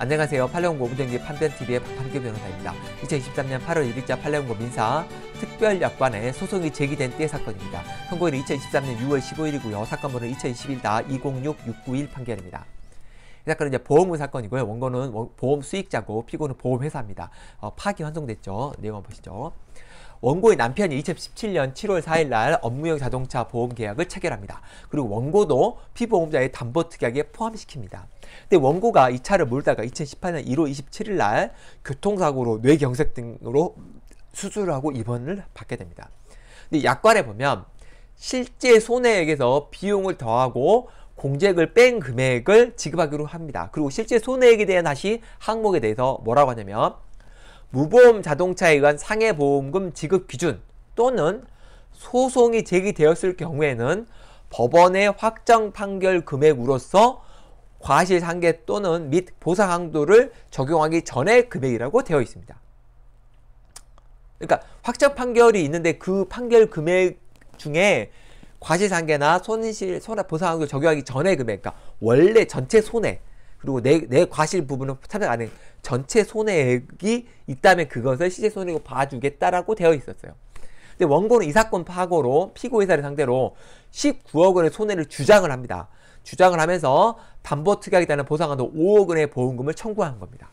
안녕하세요. 팔레온고 무전기 판변TV의 박한규 변호사입니다. 2023년 8월 1일자 팔레온고 민사 특별약관에 소송이 제기된 때 사건입니다. 선고일은 2023년 6월 15일이고요. 사건번호2021-206691 판결입니다. 이사은 이제 보험의 사건이고요. 원고는 보험 수익자고 피고는 보험회사입니다. 어, 파기 환송됐죠. 내용 한번 보시죠. 원고의 남편이 2017년 7월 4일 날 업무용 자동차 보험 계약을 체결합니다. 그리고 원고도 피보험자의 담보 특약에 포함시킵니다. 근데 원고가 이 차를 몰다가 2018년 1월 27일 날 교통사고로 뇌경색 등으로 수술을 하고 입원을 받게 됩니다. 근데 약관에 보면 실제 손해액에서 비용을 더하고 공제액을 뺀 금액을 지급하기로 합니다. 그리고 실제 손해액에 대한 다시 항목에 대해서 뭐라고 하냐면 무보험 자동차에 의한 상해보험금 지급 기준 또는 소송이 제기되었을 경우에는 법원의 확정 판결 금액으로서 과실상계 또는 및 보상항도를 적용하기 전의 금액이라고 되어 있습니다. 그러니까 확정 판결이 있는데 그 판결 금액 중에 과실상계나 손실 손해 보상액을 적용하기 전에 금액, 그러니까 원래 전체 손해 그리고 내, 내 과실 부분은 참여 가능 전체 손해액이 있다면 그것을 시제 손해로 봐주겠다라고 되어 있었어요. 근데 원고는 이 사건 파고로 피고의사를 상대로 19억 원의 손해를 주장을 합니다. 주장을 하면서 담보 특약에 따른 보상한도 5억 원의 보험금을 청구한 겁니다.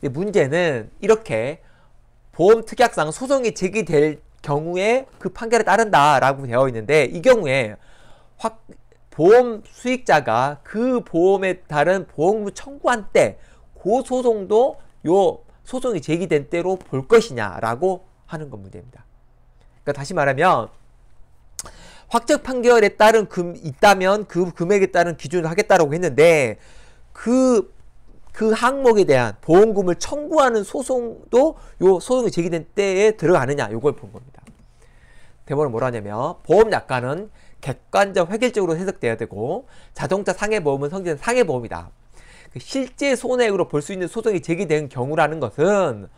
근데 문제는 이렇게 보험 특약상 소송이 제기될 경우에 그 판결에 따른다라고 되어 있는데 이 경우에 확 보험 수익자가 그 보험에 따른 보험금 청구한 때고 소송도 요 소송이 제기된 때로 볼 것이냐라고 하는 건 문제입니다. 그러니까 다시 말하면 확정 판결에 따른 금 있다면 그 금액에 따른 기준을 하겠다라고 했는데 그그 항목에 대한 보험금을 청구하는 소송도 요 소송이 제기된 때에 들어가느냐 요걸 본 겁니다. 대본은 뭐라냐면 보험 약관은 객관적 획일적으로 해석돼야 되고 자동차 상해보험은 성진 상해보험이다. 그 실제 손해액으로 볼 수 있는 소송이 제기된 경우라는 것은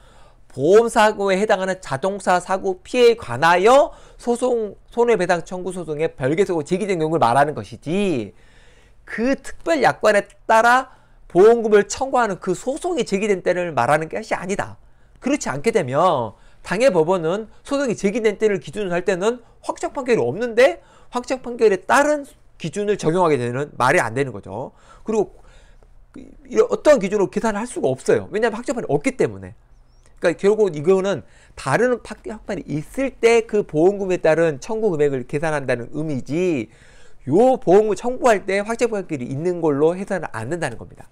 보험사고에 해당하는 자동차 사고 피해에 관하여 소송 손해배상 청구 소송의 별개소고 제기된 경우를 말하는 것이지 그 특별 약관에 따라 보험금을 청구하는 그 소송이 제기된 때를 말하는 것이 아니다. 그렇지 않게 되면 당해 법원은 소송이 제기된 때를 기준으로 할 때는 확정 판결이 없는데 확정 판결에 따른 기준을 적용하게 되는 말이 안 되는 거죠. 그리고 어떤 기준으로 계산을 할 수가 없어요. 왜냐하면 확정 판이 없기 때문에. 그러니까 결국 이거는 다른 확판이 있을 때 그 보험금에 따른 청구 금액을 계산한다는 의미지 요 보험금 청구할 때 확정 판결이 있는 걸로 해산을안 된다는 겁니다.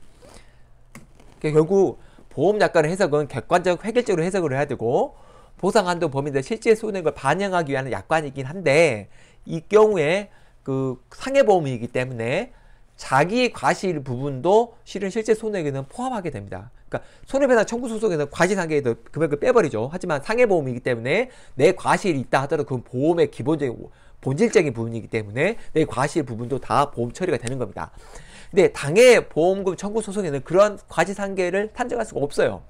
그러니까 결국 보험 약관의 해석은 객관적 획일적으로 해석을 해야 되고 보상한도 범위인데 실제 손해액을 반영하기 위한 약관이긴 한데 이 경우에 그 상해보험이기 때문에 자기 과실 부분도 실은 실제 손해액에는 포함하게 됩니다. 그러니까 손해배상 청구 소송에는 과실상계에도 금액을 빼버리죠. 하지만 상해보험이기 때문에 내 과실이 있다 하더라도 그건 보험의 기본적인 본질적인 부분이기 때문에 내 과실 부분도 다 보험 처리가 되는 겁니다. 근데 당해 보험금 청구 소송에는 그런 과시상계를 탄정할 수가 없어요.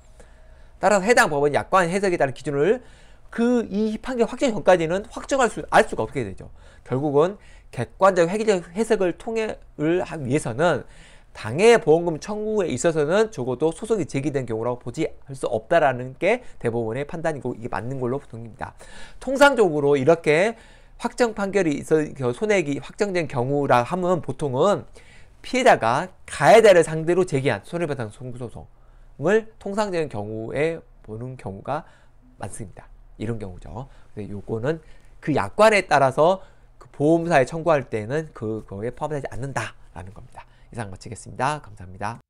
따라서 해당 법원 약관 해석에 따른 기준을 그 이 판결 확정 전까지는 확정할 수 알 수가 없게 되죠. 결국은 객관적 회계적 해석을 통해를 하기 위해서는 당해 보험금 청구에 있어서는 적어도 소송이 제기된 경우라고 보지 할 수 없다라는 게 대법원의 판단이고 이게 맞는 걸로 보통입니다. 통상적으로 이렇게 확정 판결이 있어 손해액이 확정된 경우라 하면 보통은 피해자가 가해자를 상대로 제기한 손해배상 송구소송을 통상적인 경우에 보는 경우가 많습니다. 이런 경우죠. 요거는 그 약관에 따라서 그 보험사에 청구할 때는 그거에 포함되지 않는다라는 겁니다. 이상 마치겠습니다. 감사합니다.